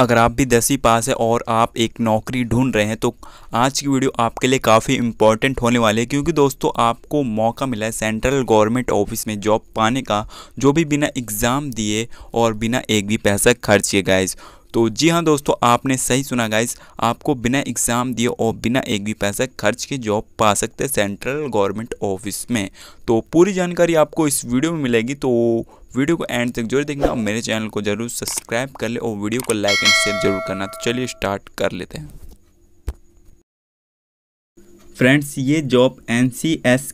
अगर आप भी दसवीं पास है और आप एक नौकरी ढूंढ रहे हैं तो आज की वीडियो आपके लिए काफ़ी इम्पॉर्टेंट होने वाली है क्योंकि दोस्तों आपको मौका मिला है सेंट्रल गवर्नमेंट ऑफिस में जॉब पाने का जो भी बिना एग्ज़ाम दिए और बिना एक भी पैसा खर्च किए गाइज तो जी हाँ दोस्तों आपने सही सुना गाइस आपको बिना एग्ज़ाम दिए और बिना एक भी पैसा खर्च के जॉब पा सकते हैं सेंट्रल गवर्नमेंट ऑफिस में तो पूरी जानकारी आपको इस वीडियो में मिलेगी तो वीडियो को एंड तक जरूर देखना और मेरे चैनल को जरूर सब्सक्राइब कर ले और वीडियो को लाइक एंड शेयर जरूर करना तो चलिए स्टार्ट कर लेते हैं फ्रेंड्स ये जॉब एन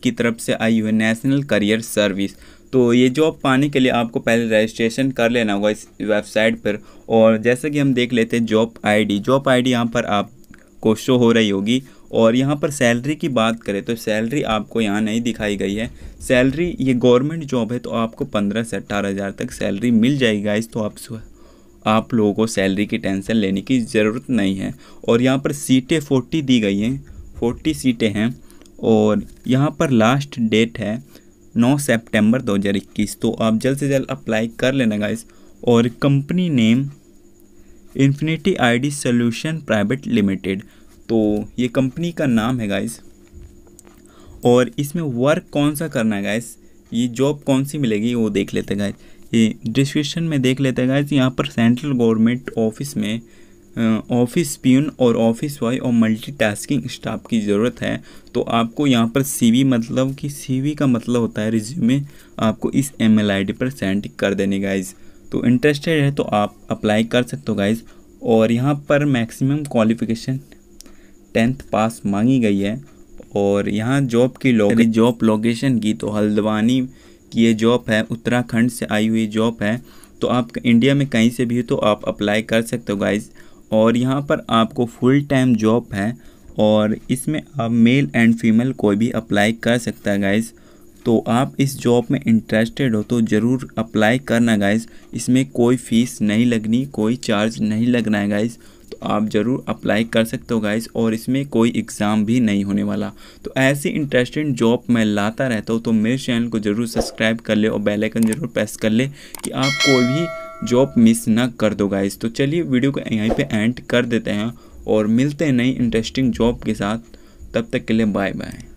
की तरफ से आई हुई नेशनल करियर सर्विस तो ये जॉब पाने के लिए आपको पहले रजिस्ट्रेशन कर लेना होगा इस वेबसाइट पर और जैसा कि हम देख लेते हैं जॉब आईडी जॉब आईडी यहाँ पर आपको शो हो रही होगी और यहाँ पर सैलरी की बात करें तो सैलरी आपको यहाँ नहीं दिखाई गई है सैलरी ये गवर्नमेंट जॉब है तो आपको पंद्रह से अट्ठारह हज़ार तक सैलरी मिल जाएगी इस तो आप आप लोगों को सैलरी की टेंशन लेने की ज़रूरत नहीं है और यहाँ पर सीटें फोर्टी दी गई हैं फोर्टी सीटें हैं और यहाँ पर लास्ट डेट है 9 सितंबर 2021 तो आप जल्द से जल्द अप्लाई कर लेना गाइस और company name infinity ID solution private limited तो ये कंपनी का नाम है गाइस और इसमें वर्क कौन सा करना है गाइस ये जॉब कौन सी मिलेगी वो देख लेते हैं गाइस ये डिस्क्रिप्शन में देख लेते हैं गाइस यहाँ पर सेंट्रल गवर्नमेंट ऑफिस में ऑफिस पीन और ऑफिस वाई और मल्टीटास्किंग स्टाफ की ज़रूरत है तो आपको यहाँ पर सीवी मतलब कि सीवी का मतलब होता है रिज्यूमे आपको इस एम एल आई डी पर सेंड कर देने गाइज तो इंटरेस्टेड है तो आप अप्लाई कर सकते हो गाइज और यहाँ पर मैक्सिमम क्वालिफिकेशन टेंथ पास मांगी गई है और यहाँ जॉब की लोग जॉब लोकेशन की तो हल्द्वानी की ये जॉब है उत्तराखंड से आई हुई जॉब है तो आप इंडिया में कहीं से भी हो तो आप अप्लाई कर सकते हो गाइज़ और यहाँ पर आपको फुल टाइम जॉब है और इसमें आप मेल एंड फीमेल कोई भी अप्लाई कर सकता है गाइस तो आप इस जॉब में इंटरेस्टेड हो तो ज़रूर अप्लाई करना गाइस इसमें कोई फ़ीस नहीं लगनी कोई चार्ज नहीं लगना है गाइस तो आप ज़रूर अप्लाई कर सकते हो गाइस और इसमें कोई एग्ज़ाम भी नहीं होने वाला तो ऐसी इंटरेस्टिंग जॉब मैं लाता रहता हूँ तो मेरे चैनल को ज़रूर सब्सक्राइब कर ले और बेलाइकन ज़रूर प्रेस कर ले कि आप कोई भी जॉब मिस ना कर दो गाइस तो चलिए वीडियो को यहीं पे एंड कर देते हैं और मिलते हैं नई इंटरेस्टिंग जॉब के साथ तब तक के लिए बाय बाय